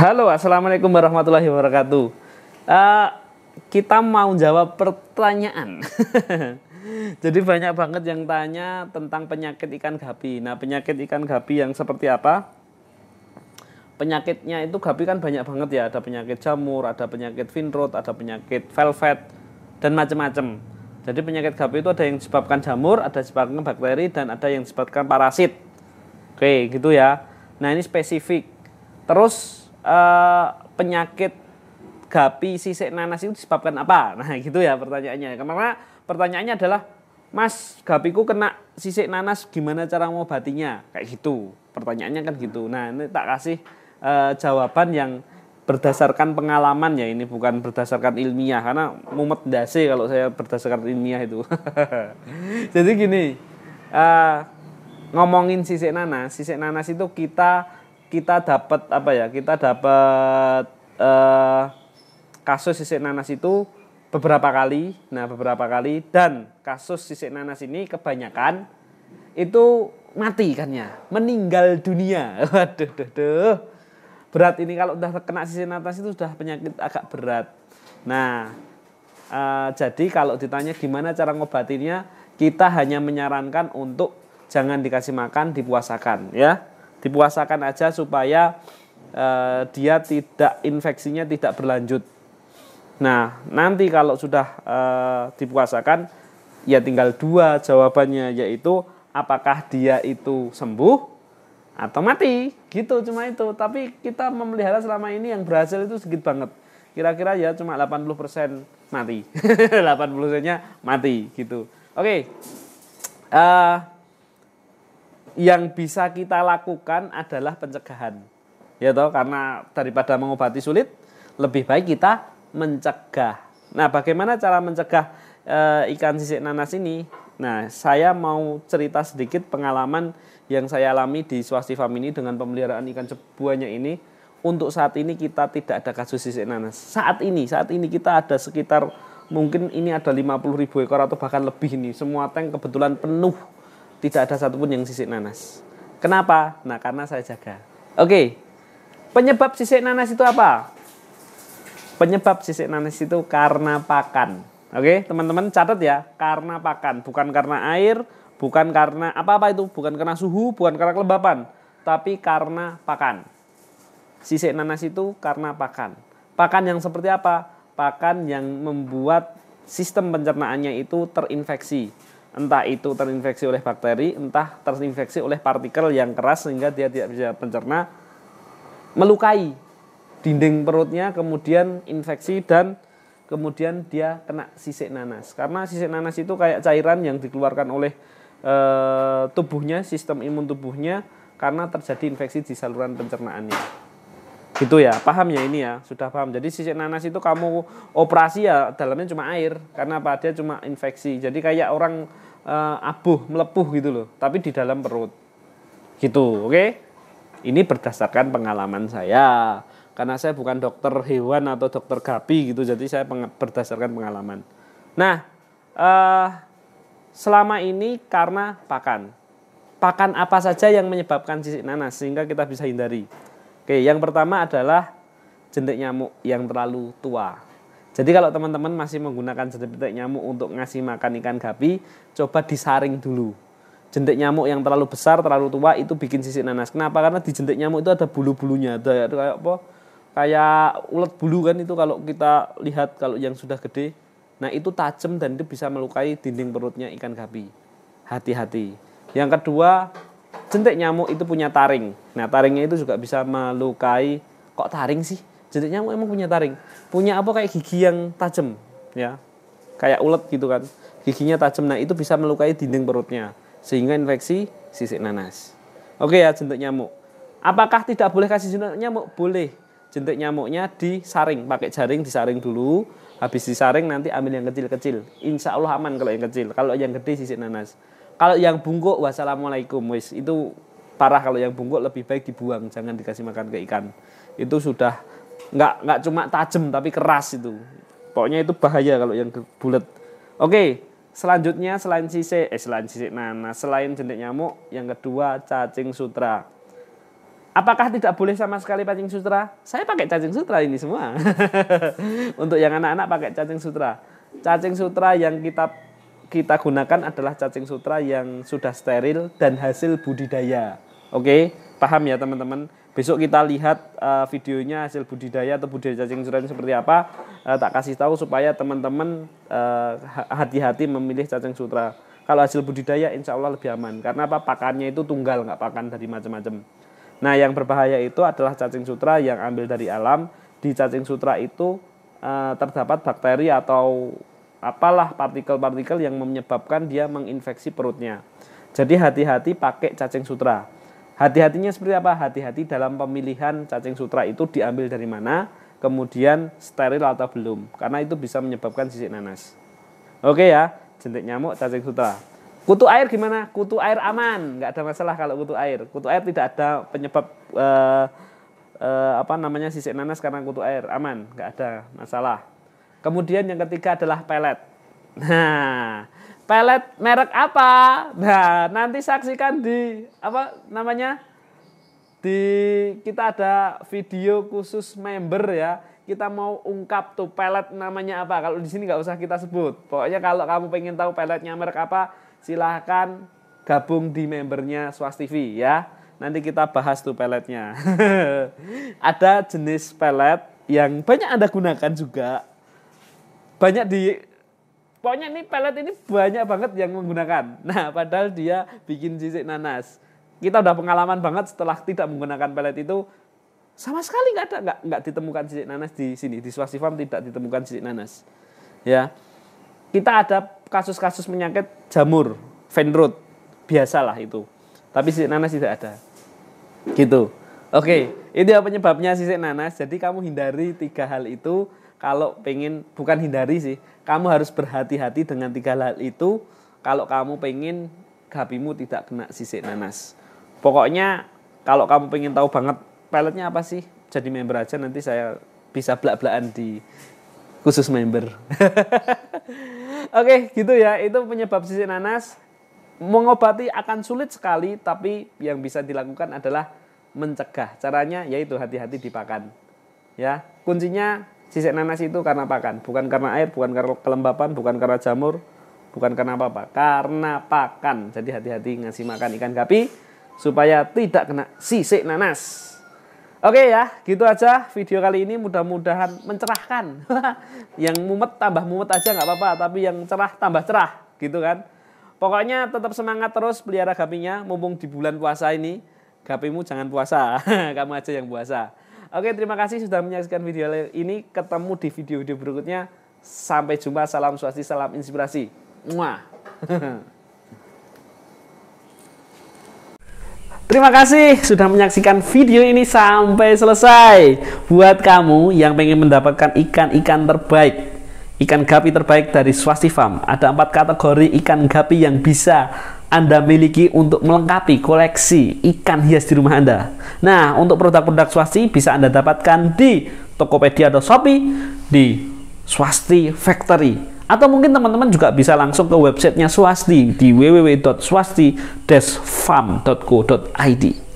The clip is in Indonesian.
Halo, assalamualaikum warahmatullahi wabarakatuh. Uh, kita mau jawab pertanyaan. Jadi banyak banget yang tanya tentang penyakit ikan gapi. Nah, penyakit ikan gapi yang seperti apa? Penyakitnya itu gapi kan banyak banget ya. Ada penyakit jamur, ada penyakit finrod, ada penyakit velvet, dan macam-macam. Jadi penyakit gapi itu ada yang disebabkan jamur, ada disebabkan bakteri, dan ada yang disebabkan parasit. Oke, gitu ya. Nah, ini spesifik. Terus Eh, penyakit gapi sisik nanas itu disebabkan apa? Nah, gitu ya pertanyaannya. Karena pertanyaannya adalah, Mas, gapiku kena sisik nanas, gimana cara mengobatinya? Kayak gitu. Pertanyaannya kan gitu. Nah, ini tak kasih uh, jawaban yang berdasarkan pengalaman ya ini bukan berdasarkan ilmiah karena mumet dasi kalau saya berdasarkan ilmiah itu jadi gini uh, ngomongin sisik nanas sisik nanas itu kita kita dapat apa ya kita dapat uh, kasus sisik nanas itu beberapa kali nah beberapa kali dan kasus sisik nanas ini kebanyakan itu mati kan ya meninggal dunia waduh duh, duh. berat ini kalau udah kena sisik nanas itu sudah penyakit agak berat nah uh, jadi kalau ditanya gimana cara ngobatinya kita hanya menyarankan untuk jangan dikasih makan dipuasakan ya dipuasakan aja supaya eh, dia tidak infeksinya tidak berlanjut. Nah, nanti kalau sudah eh, dipuasakan ya tinggal dua jawabannya yaitu apakah dia itu sembuh atau mati gitu cuma itu tapi kita memelihara selama ini yang berhasil itu sedikit banget kira-kira ya cuma 80% mati 80% nya mati gitu oke okay. uh, eh, yang bisa kita lakukan adalah pencegahan. Ya toh karena daripada mengobati sulit lebih baik kita mencegah. Nah, bagaimana cara mencegah e, ikan sisik nanas ini? Nah, saya mau cerita sedikit pengalaman yang saya alami di Swasti Farm ini dengan pemeliharaan ikan cebuanya ini. Untuk saat ini kita tidak ada kasus sisik nanas. Saat ini, saat ini kita ada sekitar mungkin ini ada 50 ribu ekor atau bahkan lebih ini. Semua tank kebetulan penuh tidak ada satupun yang sisik nanas. Kenapa? Nah, karena saya jaga. Oke. Penyebab sisik nanas itu apa? Penyebab sisik nanas itu karena pakan. Oke, teman-teman catat ya, karena pakan, bukan karena air, bukan karena apa-apa itu, bukan karena suhu, bukan karena kelembapan, tapi karena pakan. Sisik nanas itu karena pakan. Pakan yang seperti apa? Pakan yang membuat sistem pencernaannya itu terinfeksi entah itu terinfeksi oleh bakteri, entah terinfeksi oleh partikel yang keras sehingga dia tidak bisa pencerna, melukai dinding perutnya, kemudian infeksi dan kemudian dia kena sisik nanas. Karena sisik nanas itu kayak cairan yang dikeluarkan oleh e, tubuhnya, sistem imun tubuhnya karena terjadi infeksi di saluran pencernaannya gitu ya paham ya ini ya sudah paham jadi sisik nanas itu kamu operasi ya dalamnya cuma air karena apa dia cuma infeksi jadi kayak orang uh, abuh melepuh gitu loh tapi di dalam perut gitu oke okay? ini berdasarkan pengalaman saya karena saya bukan dokter hewan atau dokter gapi gitu jadi saya peng berdasarkan pengalaman nah uh, selama ini karena pakan pakan apa saja yang menyebabkan sisik nanas sehingga kita bisa hindari Oke, yang pertama adalah jentik nyamuk yang terlalu tua. Jadi kalau teman-teman masih menggunakan jentik nyamuk untuk ngasih makan ikan gapi, coba disaring dulu. Jentik nyamuk yang terlalu besar, terlalu tua itu bikin sisik nanas. Kenapa? Karena di jentik nyamuk itu ada bulu-bulunya, ada kayak apa? Kayak ulat bulu kan itu kalau kita lihat kalau yang sudah gede. Nah, itu tajam dan itu bisa melukai dinding perutnya ikan gapi. Hati-hati. Yang kedua, jentik nyamuk itu punya taring. Nah, taringnya itu juga bisa melukai. Kok taring sih? Jentik nyamuk emang punya taring. Punya apa kayak gigi yang tajam, ya. Kayak ulet gitu kan. Giginya tajam. Nah, itu bisa melukai dinding perutnya sehingga infeksi sisik nanas. Oke ya, jentik nyamuk. Apakah tidak boleh kasih jentik nyamuk? Boleh. Jentik nyamuknya disaring, pakai jaring disaring dulu. Habis disaring nanti ambil yang kecil-kecil. Insya Allah aman kalau yang kecil. Kalau yang gede sisik nanas. Kalau yang bungkuk wassalamualaikum wis itu parah kalau yang bungkuk lebih baik dibuang jangan dikasih makan ke ikan. Itu sudah nggak nggak cuma tajam tapi keras itu. Pokoknya itu bahaya kalau yang bulat. Oke, selanjutnya selain sisi eh selain sisi nana selain jentik nyamuk, yang kedua cacing sutra. Apakah tidak boleh sama sekali cacing sutra? Saya pakai cacing sutra ini semua. Untuk yang anak-anak pakai cacing sutra. Cacing sutra yang kita kita gunakan adalah cacing sutra yang sudah steril dan hasil budidaya. Oke, paham ya teman-teman? Besok kita lihat uh, videonya hasil budidaya atau budidaya cacing sutra ini seperti apa. Uh, tak kasih tahu supaya teman-teman uh, hati-hati memilih cacing sutra. Kalau hasil budidaya insya Allah lebih aman. Karena apa? Pakannya itu tunggal, nggak pakan dari macam-macam. Nah, yang berbahaya itu adalah cacing sutra yang ambil dari alam. Di cacing sutra itu terdapat bakteri atau apalah partikel-partikel yang menyebabkan dia menginfeksi perutnya. Jadi hati-hati pakai cacing sutra. Hati-hatinya seperti apa? Hati-hati dalam pemilihan cacing sutra itu diambil dari mana, kemudian steril atau belum. Karena itu bisa menyebabkan sisik nanas. Oke ya, jentik nyamuk, cacing sutra. Kutu air gimana? Kutu air aman, nggak ada masalah kalau kutu air. Kutu air tidak ada penyebab eh, eh, apa namanya sisik nanas karena kutu air aman, nggak ada masalah. Kemudian yang ketiga adalah pelet. Nah, pelet merek apa? Nah, nanti saksikan di apa namanya? Di kita ada video khusus member ya. Kita mau ungkap tuh pelet namanya apa. Kalau di sini nggak usah kita sebut. Pokoknya kalau kamu pengen tahu peletnya merek apa, silahkan gabung di membernya Swas TV ya. Nanti kita bahas tuh peletnya. ada jenis pelet yang banyak Anda gunakan juga banyak di pokoknya ini pelet ini banyak banget yang menggunakan. Nah, padahal dia bikin sisik nanas. Kita udah pengalaman banget setelah tidak menggunakan pelet itu sama sekali nggak ada nggak nggak ditemukan sisik nanas di sini di Swasti Farm tidak ditemukan sisik nanas. Ya, kita ada kasus-kasus menyakit jamur, venrot biasalah itu. Tapi sisik nanas tidak ada. Gitu. Oke, okay, itu penyebabnya sisik nanas. Jadi kamu hindari tiga hal itu kalau pengen bukan hindari sih kamu harus berhati-hati dengan tiga hal itu kalau kamu pengen gapimu tidak kena sisik nanas pokoknya kalau kamu pengen tahu banget peletnya apa sih jadi member aja nanti saya bisa belak-belakan di khusus member oke gitu ya itu penyebab sisik nanas mengobati akan sulit sekali tapi yang bisa dilakukan adalah mencegah caranya yaitu hati-hati dipakan ya kuncinya sisik nanas itu karena pakan, bukan karena air, bukan karena kelembapan, bukan karena jamur, bukan karena apa-apa, karena pakan. Jadi hati-hati ngasih makan ikan gapi supaya tidak kena sisik nanas. Oke ya, gitu aja video kali ini mudah-mudahan mencerahkan. yang mumet tambah mumet aja nggak apa-apa, tapi yang cerah tambah cerah gitu kan. Pokoknya tetap semangat terus pelihara gapinya, mumpung di bulan puasa ini. Gapimu jangan puasa, kamu aja yang puasa. Oke, terima kasih sudah menyaksikan video ini. Ketemu di video-video berikutnya. Sampai jumpa. Salam swasti, salam inspirasi. Muah. Terima kasih sudah menyaksikan video ini sampai selesai. Buat kamu yang pengen mendapatkan ikan-ikan terbaik, ikan gapi terbaik dari Swasti Farm, ada empat kategori ikan gapi yang bisa anda miliki untuk melengkapi koleksi ikan hias di rumah Anda. Nah, untuk produk-produk swasti bisa Anda dapatkan di Tokopedia atau Shopee di Swasti Factory. Atau mungkin teman-teman juga bisa langsung ke websitenya Swasti di www.swasti-farm.co.id.